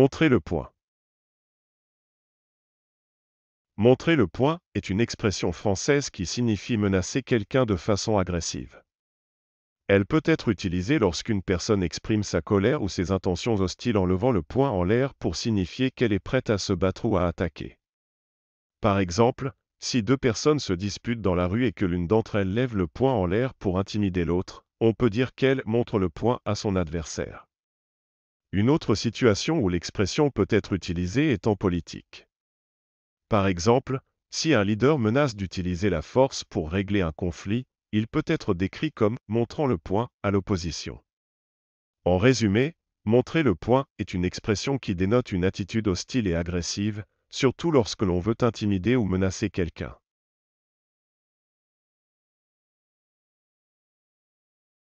Montrer le point. Montrer le point est une expression française qui signifie menacer quelqu'un de façon agressive. Elle peut être utilisée lorsqu'une personne exprime sa colère ou ses intentions hostiles en levant le poing en l'air pour signifier qu'elle est prête à se battre ou à attaquer. Par exemple, si deux personnes se disputent dans la rue et que l'une d'entre elles lève le poing en l'air pour intimider l'autre, on peut dire qu'elle montre le poing à son adversaire. Une autre situation où l'expression peut être utilisée est en politique. Par exemple, si un leader menace d'utiliser la force pour régler un conflit, il peut être décrit comme montrant le point à l'opposition. En résumé, montrer le point est une expression qui dénote une attitude hostile et agressive, surtout lorsque l'on veut intimider ou menacer quelqu'un.